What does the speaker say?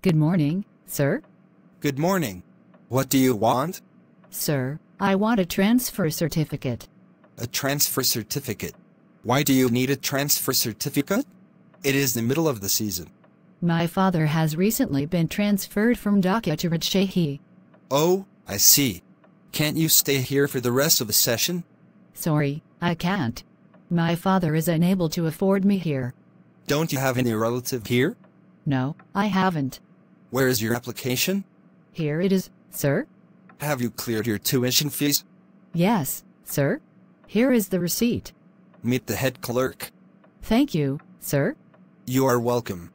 Good morning, sir. Good morning. What do you want? Sir, I want a transfer certificate. A transfer certificate? Why do you need a transfer certificate? It is the middle of the season. My father has recently been transferred from Dhaka to Rajshahi. Oh, I see. Can't you stay here for the rest of the session? Sorry, I can't. My father is unable to afford me here. Don't you have any relative here? No, I haven't. Where is your application? Here it is, sir. Have you cleared your tuition fees? Yes, sir. Here is the receipt. Meet the head clerk. Thank you, sir. You are welcome.